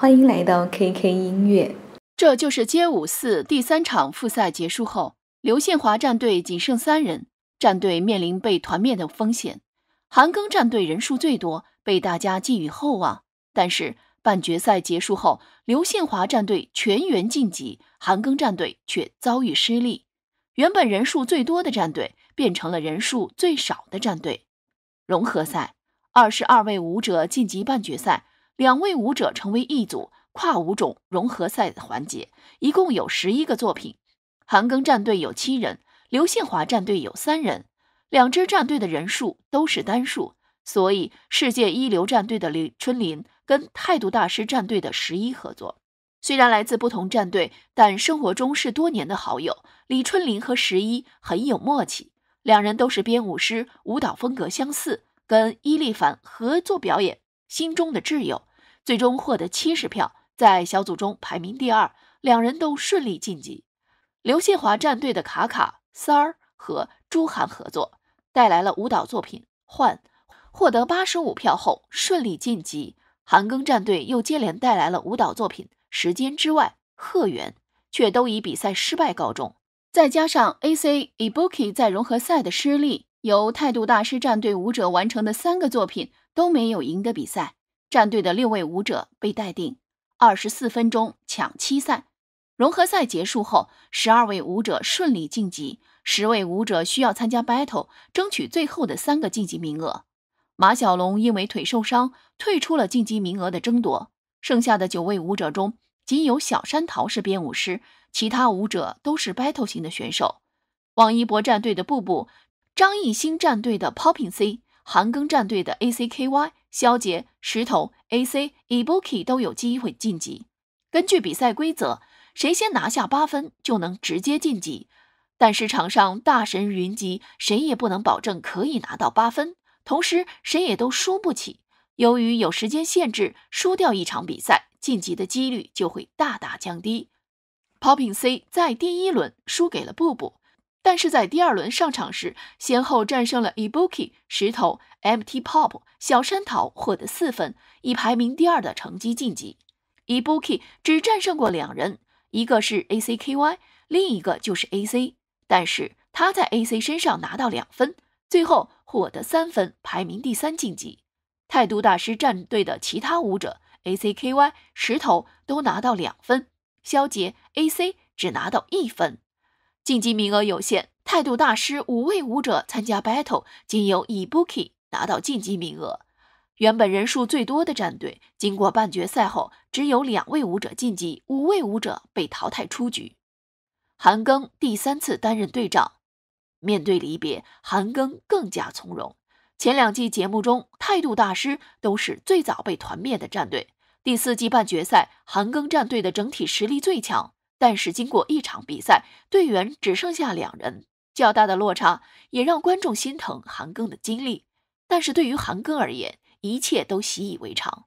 欢迎来到 KK 音乐。这就是街舞四第三场复赛结束后，刘宪华战队仅剩三人，战队面临被团灭的风险。韩庚战队人数最多，被大家寄予厚望。但是半决赛结束后，刘宪华战队全员晋级，韩庚战队却遭遇失利。原本人数最多的战队变成了人数最少的战队。融合赛，二十二位舞者晋级半决赛。两位舞者成为一组跨舞种融合赛的环节，一共有十一个作品。韩庚战队有七人，刘宪华战队有三人，两支战队的人数都是单数，所以世界一流战队的李春林跟态度大师战队的十一合作。虽然来自不同战队，但生活中是多年的好友。李春林和十一很有默契，两人都是编舞师，舞蹈风格相似，跟伊利凡合作表演。心中的挚友。最终获得七十票，在小组中排名第二，两人都顺利晋级。刘宪华战队的卡卡三儿和朱涵合作带来了舞蹈作品《幻》，获得八十五票后顺利晋级。韩庚战队又接连带来了舞蹈作品《时间之外》，贺元却都以比赛失败告终。再加上 A C Eboke 在融合赛的失利，由态度大师战队舞者完成的三个作品都没有赢得比赛。战队的六位舞者被待定，二十四分钟抢七赛，融合赛结束后，十二位舞者顺利晋级，十位舞者需要参加 battle，争取最后的三个晋级名额。马小龙因为腿受伤退出了晋级名额的争夺，剩下的九位舞者中仅有小山桃是编舞师，其他舞者都是 battle 型的选手。王一博战队的布布，张艺兴战队的 Popping C，韩庚战队的 ACKY。肖杰、石头、A C、Ibuki 都有机会晋级。根据比赛规则，谁先拿下八分就能直接晋级。但是场上大神云集，谁也不能保证可以拿到八分，同时谁也都输不起。由于有时间限制，输掉一场比赛，晋级的几率就会大大降低。Poping C 在第一轮输给了布布。但是在第二轮上场时，先后战胜了 Ibuki、石头、MT Pop、小山桃，获得四分，以排名第二的成绩晋级。Ibuki 只战胜过两人，一个是 ACKY，另一个就是 AC。但是他在 AC 身上拿到两分，最后获得三分，排名第三晋级。态度大师战队的其他舞者 ACKY、石头都拿到两分，萧杰 AC 只拿到一分。晋级名额有限，态度大师五位舞者参加 battle，仅有 e b u k i 拿到晋级名额。原本人数最多的战队，经过半决赛后只有两位舞者晋级，五位舞者被淘汰出局。韩庚第三次担任队长，面对离别，韩庚更加从容。前两季节目中，态度大师都是最早被团灭的战队。第四季半决赛，韩庚战队的整体实力最强。但是经过一场比赛，队员只剩下两人，较大的落差也让观众心疼韩庚的经历。但是对于韩庚而言，一切都习以为常。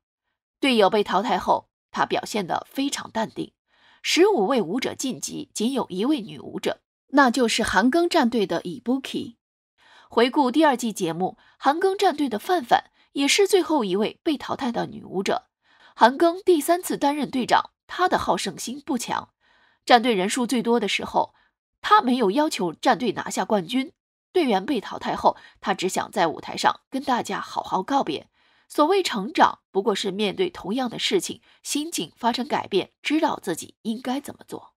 队友被淘汰后，他表现得非常淡定。十五位舞者晋级，仅有一位女舞者，那就是韩庚战队的 Buki。回顾第二季节目，韩庚战队的范范也是最后一位被淘汰的女舞者。韩庚第三次担任队长，他的好胜心不强。战队人数最多的时候，他没有要求战队拿下冠军。队员被淘汰后，他只想在舞台上跟大家好好告别。所谓成长，不过是面对同样的事情，心境发生改变，知道自己应该怎么做。